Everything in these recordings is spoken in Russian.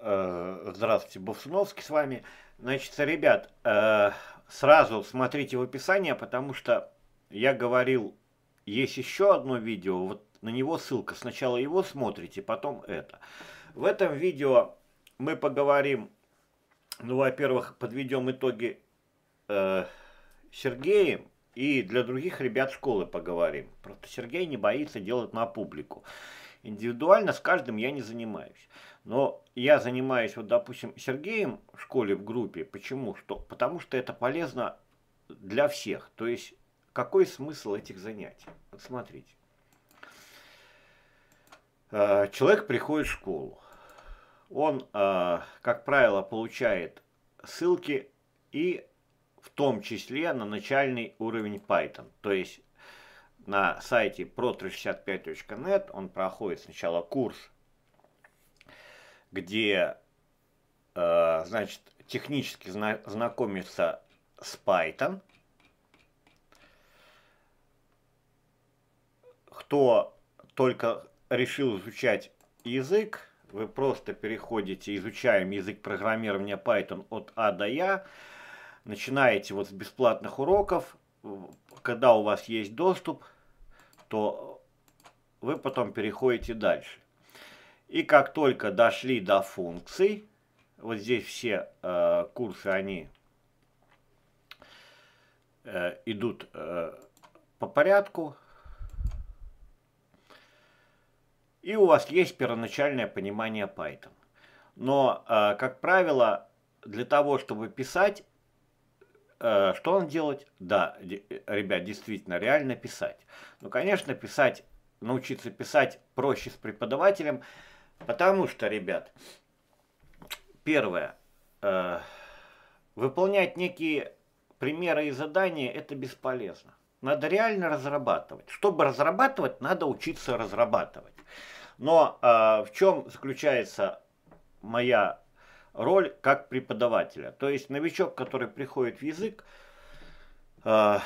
Э, здравствуйте, Бовсуновский с вами. Значит, ребят, э, сразу смотрите в описании, потому что я говорил, есть еще одно видео, вот на него ссылка. Сначала его смотрите, потом это. В этом видео мы поговорим, ну, во-первых, подведем итоги э, Сергеем и для других ребят школы поговорим. Просто Сергей не боится делать на публику. Индивидуально с каждым я не занимаюсь. Но я занимаюсь, вот, допустим, Сергеем в школе, в группе. Почему? Что? Потому что это полезно для всех. То есть, какой смысл этих занятий? Вот смотрите. А, человек приходит в школу. Он, а, как правило, получает ссылки и в том числе на начальный уровень Python. То есть на сайте pro365.net он проходит сначала курс, где, э, значит, технически зна знакомится с Python. Кто только решил изучать язык, вы просто переходите, изучаем язык программирования Python от А до Я, начинаете вот с бесплатных уроков, когда у вас есть доступ, то вы потом переходите дальше. И как только дошли до функций, вот здесь все э, курсы, они э, идут э, по порядку. И у вас есть первоначальное понимание Python. Но, э, как правило, для того, чтобы писать, Э, что он делать? Да, ребят, действительно, реально писать. Ну, конечно, писать, научиться писать проще с преподавателем, потому что, ребят, первое, э, выполнять некие примеры и задания – это бесполезно. Надо реально разрабатывать. Чтобы разрабатывать, надо учиться разрабатывать. Но э, в чем заключается моя роль как преподавателя. То есть новичок, который приходит в язык, э,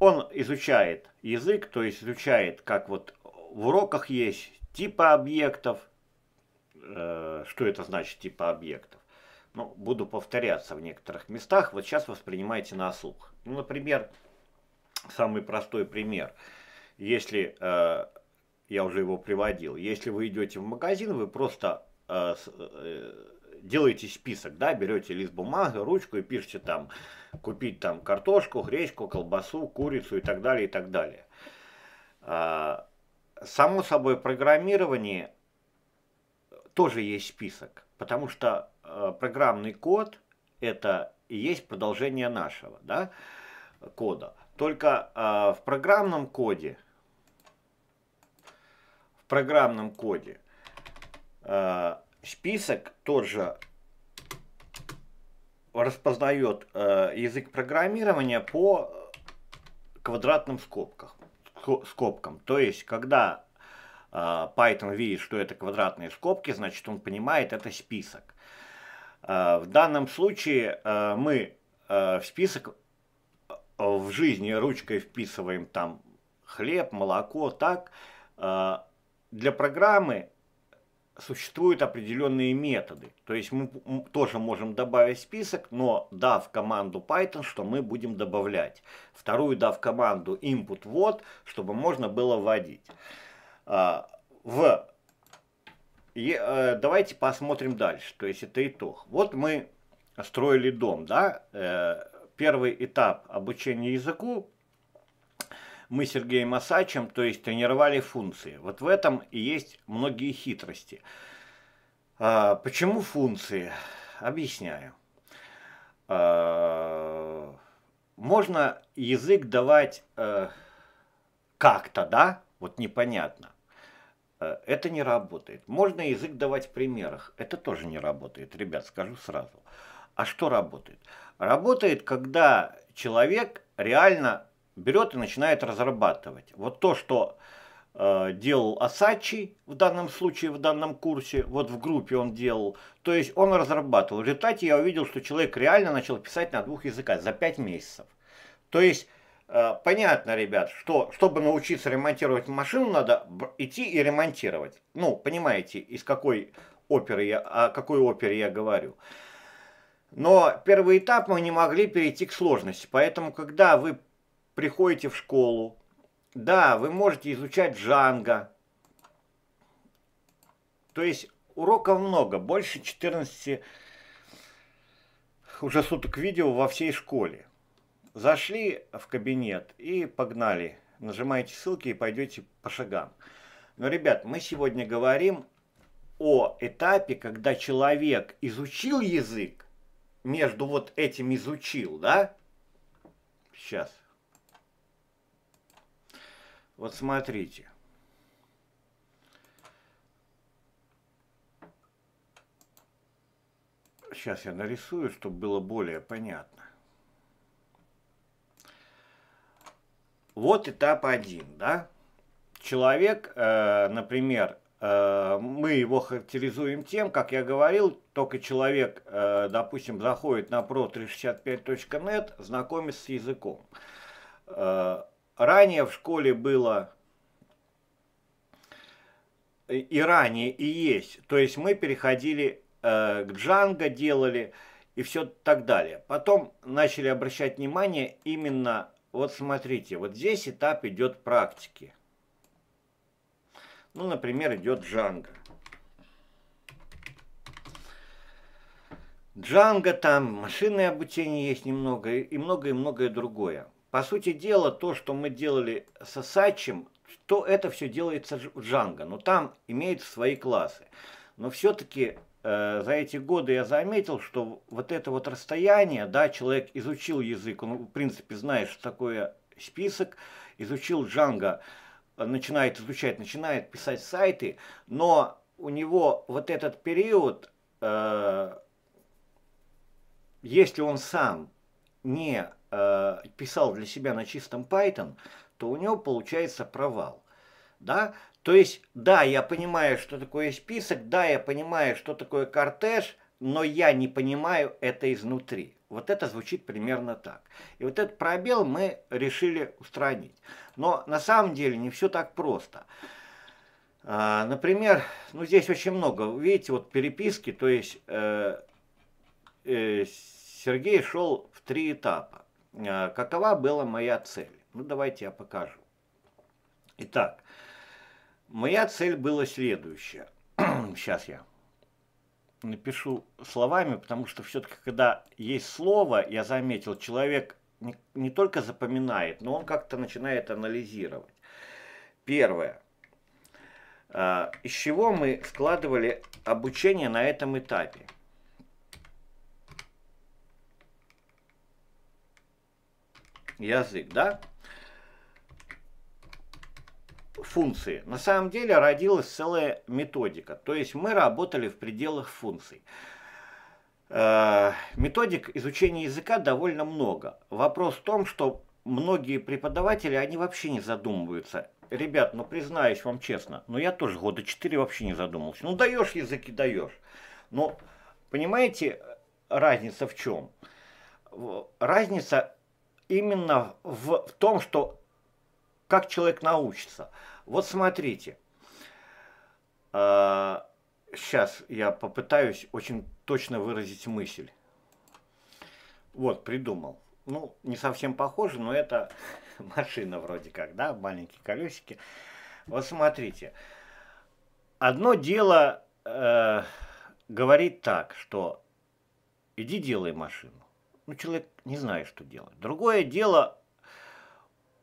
он изучает язык, то есть изучает, как вот в уроках есть типа объектов, э, что это значит типа объектов. Ну, буду повторяться в некоторых местах, вот сейчас воспринимайте на слух. Ну, например, самый простой пример. Если, э, я уже его приводил, если вы идете в магазин, вы просто делаете список, да, берете лист бумаги, ручку и пишете там, купить там картошку, гречку, колбасу, курицу и так далее, и так далее. А, само собой, программирование тоже есть список, потому что э, программный код – это и есть продолжение нашего, да, кода. Только а, в программном коде, в программном коде э, – список тоже распознает э, язык программирования по квадратным скобках, скобкам. То есть, когда э, Python видит, что это квадратные скобки, значит, он понимает, это список. Э, в данном случае э, мы э, в список э, в жизни ручкой вписываем там хлеб, молоко, так. Э, для программы существуют определенные методы. То есть мы тоже можем добавить список, но дав команду Python, что мы будем добавлять. Вторую дав команду input вот, чтобы можно было вводить. А, в... Э, давайте посмотрим дальше. То есть это итог. Вот мы строили дом, да? Э, первый этап обучения языку мы с Сергеем Осачем, то есть тренировали функции. Вот в этом и есть многие хитрости. А, почему функции? Объясняю. А, можно язык давать а, как-то, да? Вот непонятно. Э, это не работает. Можно язык давать в примерах. Это тоже не работает, ребят, скажу сразу. А что работает? Работает, когда человек реально берет и начинает разрабатывать. Вот то, что э, делал Асачи в данном случае, в данном курсе, вот в группе он делал, то есть он разрабатывал. В результате я увидел, что человек реально начал писать на двух языках за пять месяцев. То есть э, понятно, ребят, что чтобы научиться ремонтировать машину, надо идти и ремонтировать. Ну, понимаете, из какой оперы я, о какой опере я говорю. Но первый этап мы не могли перейти к сложности. Поэтому, когда вы приходите в школу. Да, вы можете изучать Джанго. То есть уроков много, больше 14 уже суток видео во всей школе. Зашли в кабинет и погнали. Нажимаете ссылки и пойдете по шагам. Но, ребят, мы сегодня говорим о этапе, когда человек изучил язык, между вот этим изучил, да? Сейчас. Вот смотрите. Сейчас я нарисую, чтобы было более понятно. Вот этап один, да? Человек, э, например, э, мы его характеризуем тем, как я говорил, только человек, э, допустим, заходит на pro365.net, знакомится с языком. Э, ранее в школе было и ранее, и есть. То есть мы переходили э, к Джанго, делали и все так далее. Потом начали обращать внимание именно, вот смотрите, вот здесь этап идет практики. Ну, например, идет Джанго. Джанго, там машины обучение есть немного и многое-многое другое. По сути дела, то, что мы делали с Сачем, то это все делается в Джанго, но там имеются свои классы. Но все-таки э, за эти годы я заметил, что вот это вот расстояние, да, человек изучил язык, он в принципе знает, что такое список, изучил Джанго, э, начинает изучать, начинает писать сайты, но у него вот этот период, э, если он сам не Э, писал для себя на чистом Python, то у него получается провал. Да? То есть, да, я понимаю, что такое список, да, я понимаю, что такое кортеж, но я не понимаю это изнутри. Вот это звучит примерно так. И вот этот пробел мы решили устранить. Но на самом деле не все так просто. Э, например, ну здесь очень много, видите, вот переписки, то есть э, э, Сергей шел в три этапа. Э, какова была моя цель? Ну, давайте я покажу. Итак, моя цель была следующая. Сейчас я напишу словами, потому что все-таки, когда есть слово, я заметил, человек не, не только запоминает, но он как-то начинает анализировать. Первое. Э, из чего мы складывали обучение на этом этапе? язык, да? Функции. На самом деле родилась целая методика. То есть мы работали в пределах функций. Э, методик изучения языка довольно много. Вопрос в том, что многие преподаватели, они вообще не задумываются. Ребят, ну признаюсь вам честно, но ну, я тоже года 4 вообще не задумывался. Ну даешь языки, даешь. Но понимаете, разница в чем? Разница именно в том, что как человек научится. Вот смотрите, сейчас а, я попытаюсь очень точно выразить мысль. Вот, придумал. Ну, не совсем похоже, но это машина вроде как, да, маленькие колесики. Вот смотрите, одно дело э, говорит так, что иди делай машину ну, человек не знает, что делать. Другое дело,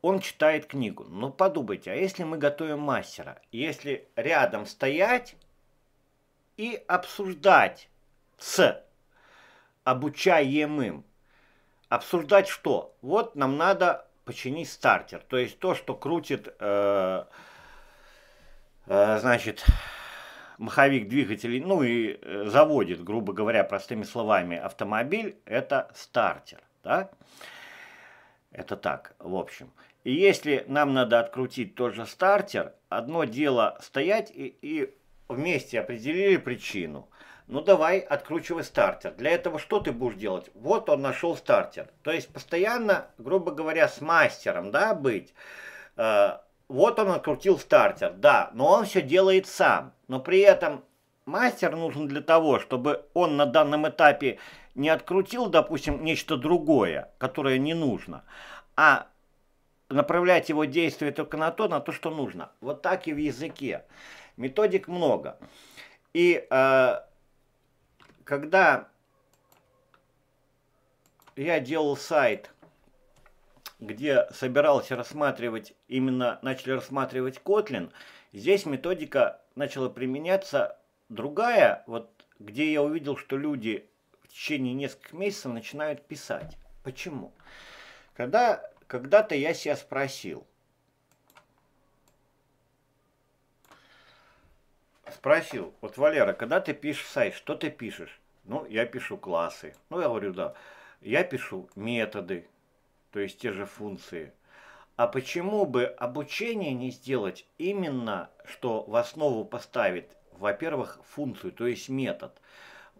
он читает книгу. Но ну, подумайте, а если мы готовим мастера, если рядом стоять и обсуждать с обучаемым, обсуждать что? Вот нам надо починить стартер, то есть то, что крутит, э, э, значит, маховик двигателей, ну и э, заводит, грубо говоря, простыми словами, автомобиль, это стартер, да? Это так, в общем. И если нам надо открутить тот же стартер, одно дело стоять и, и вместе определили причину. Ну давай, откручивай стартер. Для этого что ты будешь делать? Вот он нашел стартер. То есть постоянно, грубо говоря, с мастером, да, быть. Э, вот он открутил стартер, да, но он все делает сам. Но при этом мастер нужен для того, чтобы он на данном этапе не открутил, допустим, нечто другое, которое не нужно, а направлять его действие только на то, на то, что нужно. Вот так и в языке. Методик много. И э, когда я делал сайт где собирался рассматривать, именно начали рассматривать Котлин здесь методика начала применяться другая, вот где я увидел, что люди в течение нескольких месяцев начинают писать. Почему? Когда, когда-то я себя спросил, спросил, вот Валера, когда ты пишешь сайт, что ты пишешь? Ну, я пишу классы. Ну, я говорю, да. Я пишу методы, то есть те же функции. А почему бы обучение не сделать именно, что в основу поставит, во-первых, функцию, то есть метод.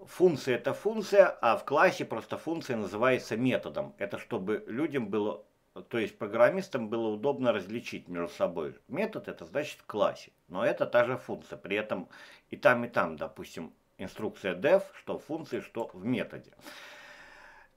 Функция – это функция, а в классе просто функция называется методом. Это чтобы людям было то есть программистам было удобно различить между собой. Метод это значит в классе, но это та же функция. При этом и там, и там, допустим, инструкция def, что в функции, что в методе.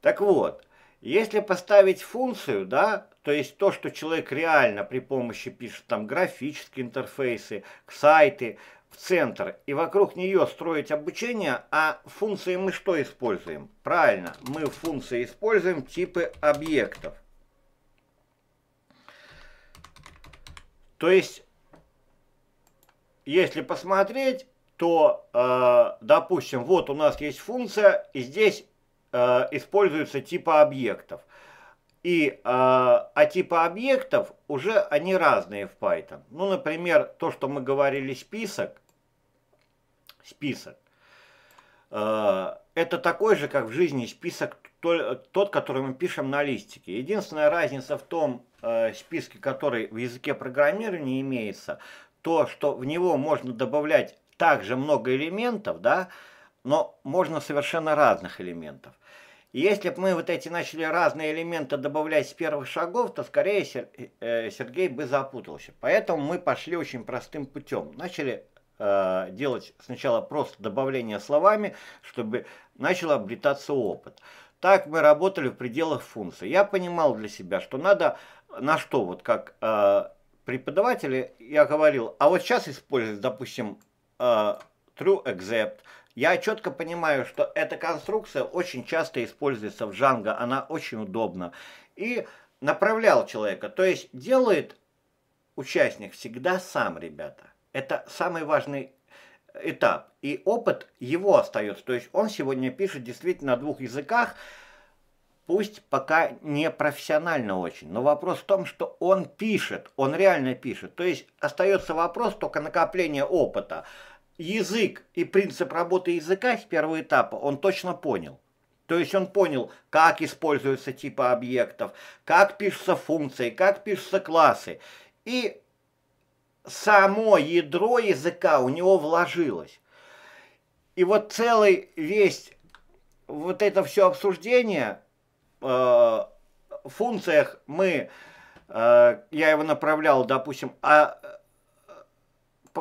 Так вот, если поставить функцию, да, то есть то, что человек реально при помощи пишет там графические интерфейсы, сайты, в центр, и вокруг нее строить обучение, а функции мы что используем? Правильно, мы в функции используем типы объектов. То есть, если посмотреть, то, э, допустим, вот у нас есть функция, и здесь Э, используются типа объектов. И, э, а типа объектов уже они разные в Python. Ну, например, то, что мы говорили список, список, э, это такой же, как в жизни список тот, который мы пишем на листике. Единственная разница в том э, списке, который в языке программирования имеется, то, что в него можно добавлять также много элементов, да, э, но можно совершенно разных элементов. И если бы мы вот эти начали разные элементы добавлять с первых шагов, то скорее э, э, Сергей бы запутался. Поэтому мы пошли очень простым путем. Начали э, делать сначала просто добавление словами, чтобы начал обретаться опыт. Так мы работали в пределах функции. Я понимал для себя, что надо на что, вот как э, преподаватели, я говорил, а вот сейчас использовать, допустим, э, true except, я четко понимаю, что эта конструкция очень часто используется в Django, она очень удобна. И направлял человека, то есть делает участник всегда сам, ребята. Это самый важный э, этап. И опыт его остается. То есть он сегодня пишет действительно на двух языках, пусть пока не профессионально очень, но вопрос в том, что он пишет, он реально пишет. То есть остается вопрос только накопления опыта язык и принцип работы языка с первого этапа он точно понял. То есть он понял, как используются типы объектов, как пишутся функции, как пишутся классы. И само ядро языка у него вложилось. И вот целый весь вот это все обсуждение э, в функциях мы, э, я его направлял, допустим, а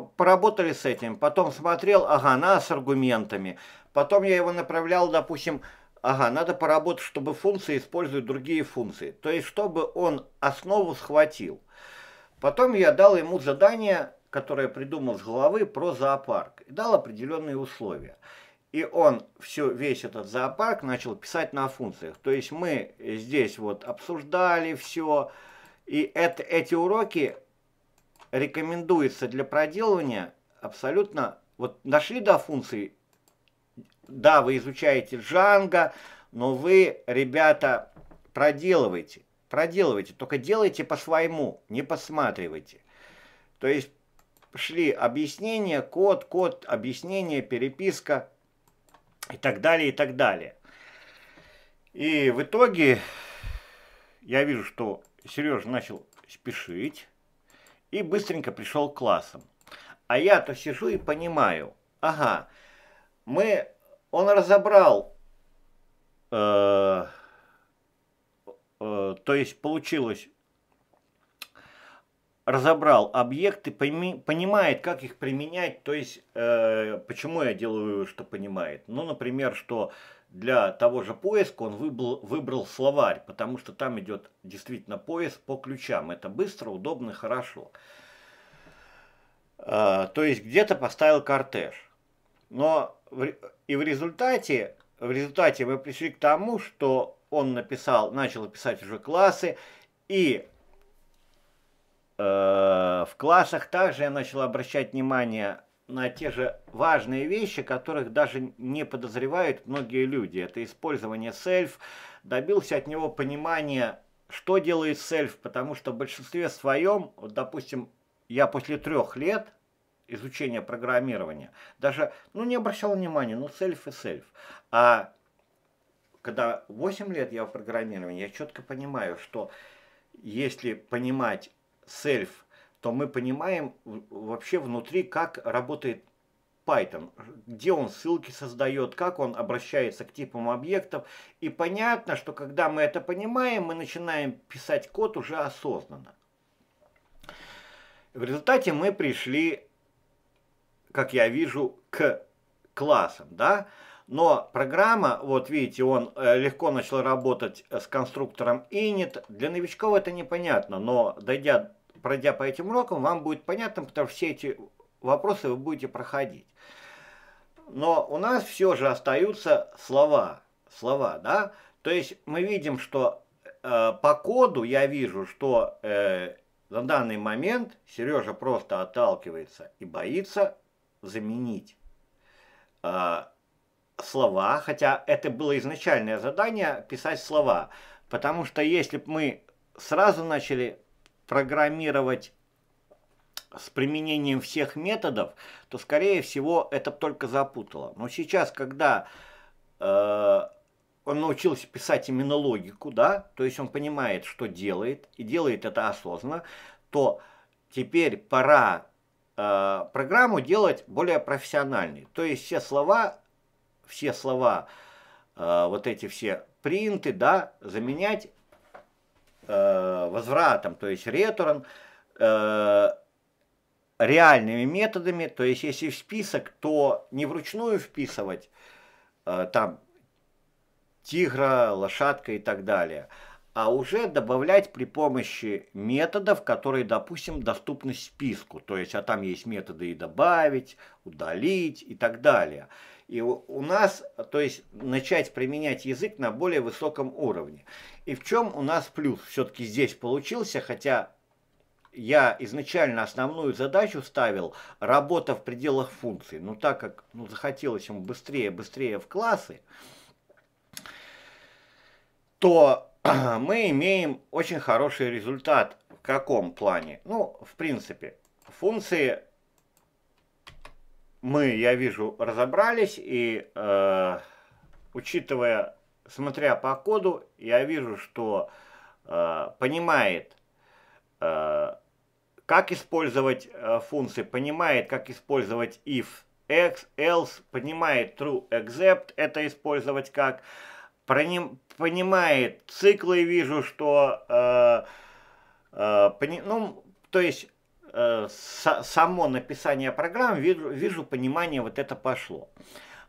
поработали с этим, потом смотрел, ага, на с аргументами. Потом я его направлял, допустим, ага, надо поработать, чтобы функции используют другие функции. То есть, чтобы он основу схватил. Потом я дал ему задание, которое придумал с головы, про зоопарк. И дал определенные условия. И он все, весь этот зоопарк начал писать на функциях. То есть мы здесь вот обсуждали все. И это, эти уроки рекомендуется для проделывания абсолютно... Вот нашли до функции, да, вы изучаете Django, но вы, ребята, проделывайте. Проделывайте, только делайте по-своему, не посматривайте. То есть шли объяснения, код, код, объяснение, переписка и так далее, и так далее. И в итоге я вижу, что Сережа начал спешить и быстренько пришел к классам. А я-то сижу и понимаю, ага, мы, он разобрал, э, э, то есть получилось, разобрал объекты, пойми, понимает, как их применять, то есть, э, почему я делаю, что понимает. Ну, например, что для того же поиска он выбрал, выбрал словарь, потому что там идет действительно поиск по ключам. Это быстро, удобно, хорошо. А, то есть где-то поставил кортеж. Но в, и в результате, в результате мы пришли к тому, что он написал, начал писать уже классы, и э, в классах также я начал обращать внимание на те же важные вещи, которых даже не подозревают многие люди. Это использование сельф. Добился от него понимания, что делает сельф, потому что в большинстве своем, вот, допустим, я после трех лет изучения программирования даже, ну, не обращал внимания, ну, сельф и сельф. А когда 8 лет я в программировании, я четко понимаю, что если понимать сельф то мы понимаем вообще внутри, как работает Python, где он ссылки создает, как он обращается к типам объектов. И понятно, что когда мы это понимаем, мы начинаем писать код уже осознанно. В результате мы пришли, как я вижу, к классам, да? Но программа, вот видите, он э, легко начал работать с конструктором init. Для новичков это непонятно, но дойдя пройдя по этим урокам, вам будет понятно, потому что все эти вопросы вы будете проходить. Но у нас все же остаются слова, слова, да? То есть мы видим, что э, по коду я вижу, что э, на данный момент Сережа просто отталкивается и боится заменить э, слова, хотя это было изначальное задание писать слова, потому что если бы мы сразу начали программировать с применением всех методов, то, скорее всего, это только запутало. Но сейчас, когда э, он научился писать именно логику, да, то есть он понимает, что делает, и делает это осознанно, то теперь пора э, программу делать более профессиональной. То есть все слова, все слова, э, вот эти все принты, да, заменять Э, возвратом, то есть ретуром, э, реальными методами, то есть если в список, то не вручную вписывать э, там тигра, лошадка и так далее, а уже добавлять при помощи методов, которые, допустим, доступны списку, то есть а там есть методы и добавить, удалить и так далее – и у нас, то есть начать применять язык на более высоком уровне. И в чем у нас плюс все-таки здесь получился, хотя я изначально основную задачу ставил работа в пределах функций. Но так как ну, захотелось ему быстрее, быстрее в классы, то мы имеем очень хороший результат. В каком плане? Ну, в принципе, функции мы, я вижу, разобрались, и э, учитывая, смотря по коду, я вижу, что э, понимает, э, как использовать э, функции, понимает, как использовать if, else, понимает true, except, это использовать как, проним, понимает циклы, вижу, что, э, э, пони, ну, то есть Э, само написание программ, вижу, вижу понимание, вот это пошло.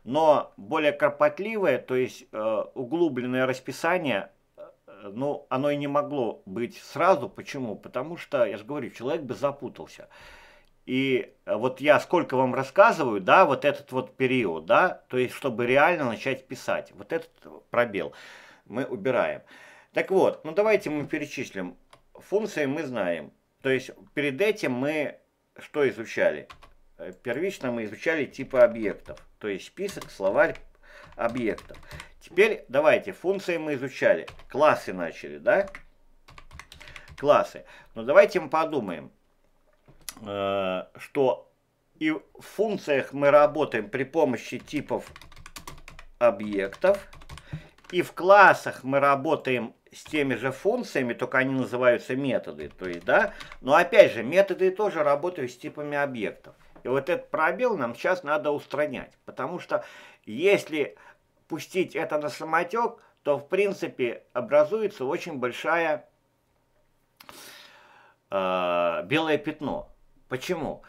Но более кропотливое, то есть э, углубленное расписание, э, ну, оно и не могло быть сразу. Почему? Потому что, я же говорю, человек бы запутался. И вот я сколько вам рассказываю, да, вот этот вот период, да, то есть чтобы реально начать писать, вот этот пробел мы убираем. Так вот, ну давайте мы перечислим. Функции мы знаем. То есть перед этим мы что изучали? Э, первично мы изучали типы объектов, то есть список, словарь объектов. Теперь давайте, функции мы изучали, классы начали, да? Классы. Но ну, давайте мы подумаем, э, что и в функциях мы работаем при помощи типов объектов, и в классах мы работаем с теми же функциями, только они называются методы. То есть, да? Но опять же, методы тоже работают с типами объектов. И вот этот пробел нам сейчас надо устранять. Потому что если пустить это на самотек, то в принципе образуется очень большая э, белое пятно. Почему?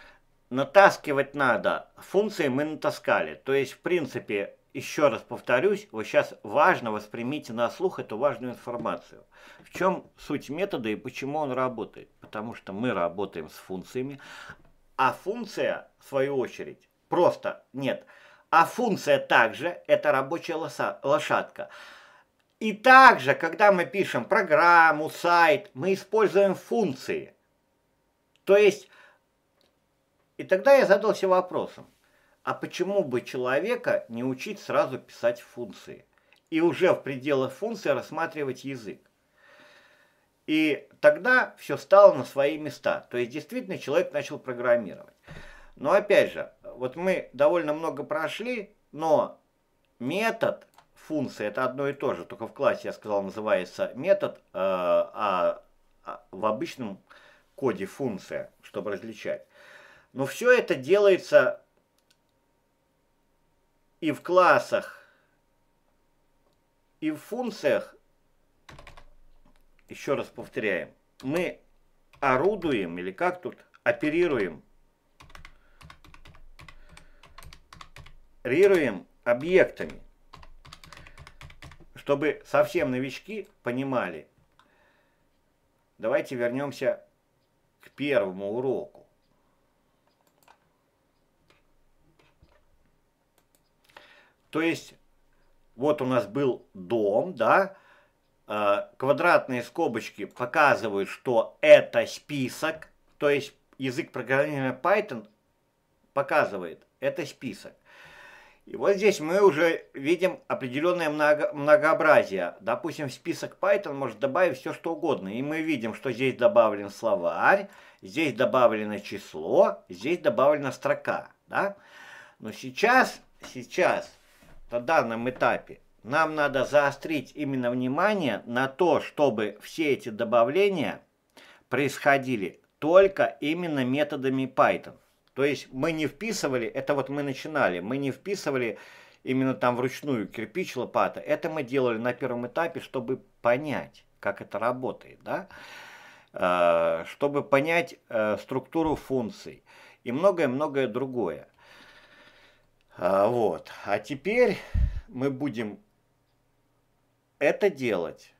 Натаскивать надо. Функции мы натаскали. То есть в принципе еще раз повторюсь, вот сейчас важно воспримите на слух эту важную информацию. В чем суть метода и почему он работает? Потому что мы работаем с функциями, а функция, в свою очередь, просто нет. А функция также – это рабочая лошадка. И также, когда мы пишем программу, сайт, мы используем функции. То есть, и тогда я задался вопросом, а почему бы человека не учить сразу писать функции? И уже в пределах функции рассматривать язык. И тогда все стало на свои места. То есть действительно человек начал программировать. Но опять же, вот мы довольно много прошли, но метод функции это одно и то же. Только в классе, я сказал, называется метод, э, а, а в обычном коде функция, чтобы различать. Но все это делается и в классах, и в функциях, еще раз повторяем, мы орудуем, или как тут, оперируем, рируем объектами, чтобы совсем новички понимали. Давайте вернемся к первому уроку. То есть вот у нас был дом, да, э, квадратные скобочки показывают, что это список, то есть язык программирования Python показывает, это список. И вот здесь мы уже видим определенное много, многообразие. Допустим, в список Python может добавить все, что угодно. И мы видим, что здесь добавлен словарь, здесь добавлено число, здесь добавлена строка. Да? Но сейчас, сейчас на данном этапе нам надо заострить именно внимание на то, чтобы все эти добавления происходили только именно методами Python. То есть мы не вписывали, это вот мы начинали, мы не вписывали именно там вручную кирпич лопата. Это мы делали на первом этапе, чтобы понять, как это работает, да? Э, чтобы понять э, структуру функций и многое-многое другое. А, вот. А теперь мы будем это делать,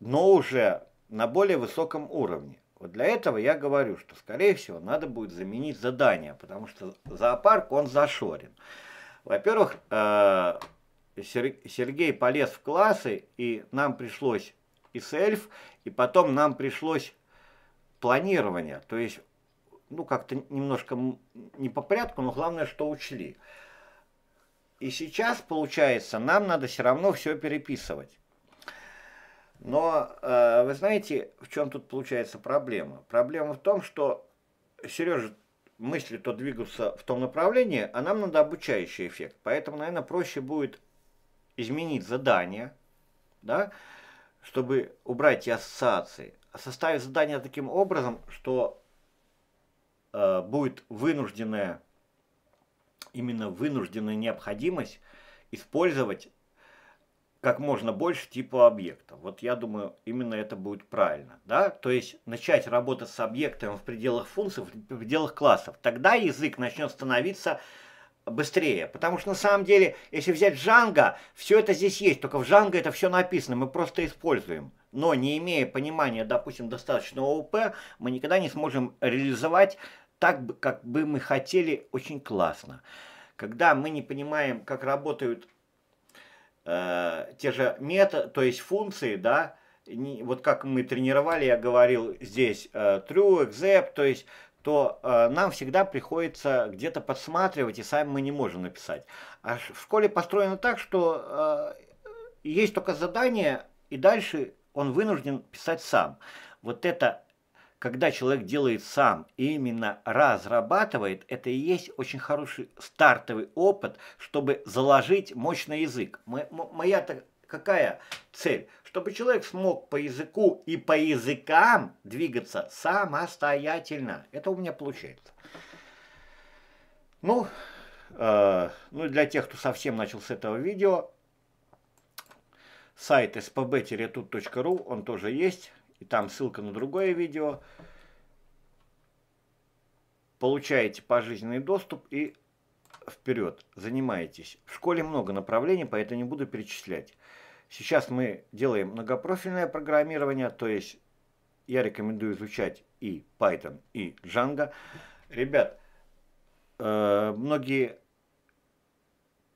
но уже на более высоком уровне. Вот для этого я говорю, что, скорее всего, надо будет заменить задание, потому что зоопарк, он зашорен. Во-первых, э, Сергей полез в классы, и нам пришлось и сельф, и потом нам пришлось планирование. То есть ну, как-то немножко не по порядку, но главное, что учли. И сейчас, получается, нам надо все равно все переписывать. Но э, вы знаете, в чем тут получается проблема? Проблема в том, что Сережа мысли то двигался в том направлении, а нам надо обучающий эффект. Поэтому, наверное, проще будет изменить задание, да, чтобы убрать и ассоциации. Составить задание таким образом, что Э, будет вынужденная, именно вынужденная необходимость использовать как можно больше типа объекта. Вот я думаю, именно это будет правильно. Да? То есть начать работать с объектом в пределах функций, в пределах классов. Тогда язык начнет становиться быстрее. Потому что на самом деле, если взять Django, все это здесь есть, только в Django это все написано, мы просто используем. Но не имея понимания, допустим, достаточного ОП, мы никогда не сможем реализовать так, бы, как бы мы хотели, очень классно. Когда мы не понимаем, как работают э, те же методы, то есть функции, да, не, вот как мы тренировали, я говорил здесь э, true, except, то есть то э, нам всегда приходится где-то подсматривать, и сами мы не можем написать. А в школе построено так, что э, есть только задание, и дальше он вынужден писать сам. Вот это когда человек делает сам и именно разрабатывает, это и есть очень хороший стартовый опыт, чтобы заложить мощный язык. Моя какая цель? Чтобы человек смог по языку и по языкам двигаться самостоятельно. Это у меня получается. Ну, э, ну для тех, кто совсем начал с этого видео, сайт spb-tut.ru, он тоже есть и там ссылка на другое видео. Получаете пожизненный доступ и вперед, занимаетесь. В школе много направлений, поэтому не буду перечислять. Сейчас мы делаем многопрофильное программирование, то есть я рекомендую изучать и Python, и Django. Ребят, э, многие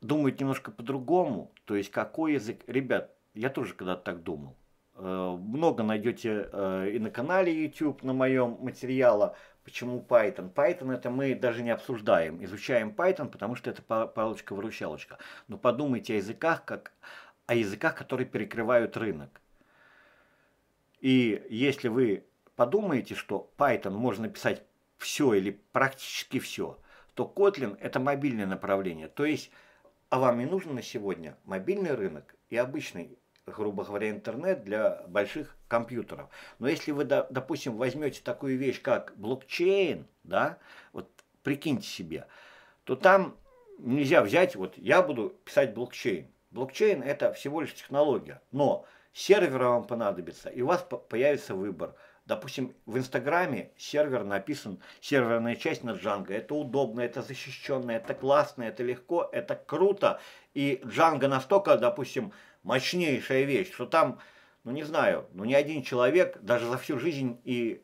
думают немножко по-другому, то есть какой язык. Ребят, я тоже когда-то так думал. Э, много найдете э, и на канале YouTube, на моем материала, почему Python. Python это мы даже не обсуждаем. Изучаем Python, потому что это палочка-выручалочка. Но подумайте о языках, как, о языках, которые перекрывают рынок. И если вы подумаете, что Python можно писать все или практически все, то Kotlin это мобильное направление. То есть, а вам не нужен на сегодня мобильный рынок и обычный грубо говоря, интернет для больших компьютеров. Но если вы, допустим, возьмете такую вещь, как блокчейн, да, вот прикиньте себе, то там нельзя взять, вот я буду писать блокчейн. Блокчейн это всего лишь технология, но сервер вам понадобится, и у вас появится выбор. Допустим, в Инстаграме сервер написан, серверная часть на Django. Это удобно, это защищенно, это классно, это легко, это круто. И Django настолько, допустим, мощнейшая вещь, что там, ну не знаю, ну ни один человек даже за всю жизнь и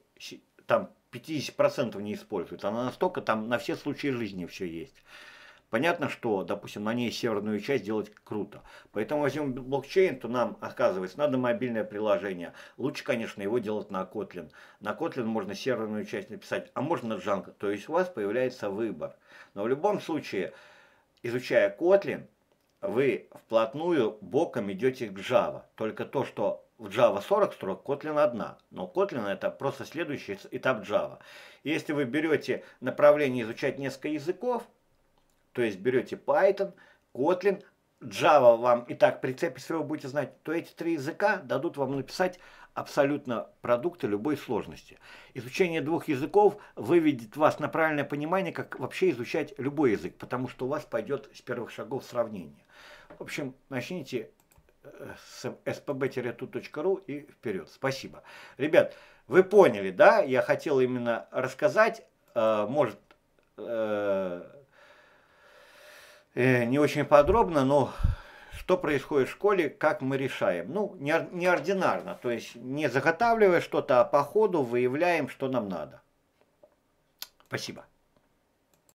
там 50% не использует. Она настолько там на все случаи жизни все есть. Понятно, что, допустим, на ней северную часть делать круто. Поэтому возьмем блокчейн, то нам, оказывается, надо мобильное приложение. Лучше, конечно, его делать на Kotlin. На Kotlin можно северную часть написать, а можно на Django. То есть у вас появляется выбор. Но в любом случае, изучая Kotlin, вы вплотную боком идете к Java. Только то, что в Java 40 строк, Kotlin одна. Но Kotlin это просто следующий этап Java. И если вы берете направление изучать несколько языков, то есть берете Python, Kotlin, Java вам и так прицепится, вы будете знать, то эти три языка дадут вам написать абсолютно продукты любой сложности. Изучение двух языков выведет вас на правильное понимание, как вообще изучать любой язык, потому что у вас пойдет с первых шагов сравнение. В общем, начните э, с spb и вперед. Спасибо. Ребят, вы поняли, да? Я хотел именно рассказать, э, может, э, не очень подробно, но что происходит в школе, как мы решаем. Ну, не неординарно, то есть не заготавливая что-то, а по ходу выявляем, что нам надо. Спасибо.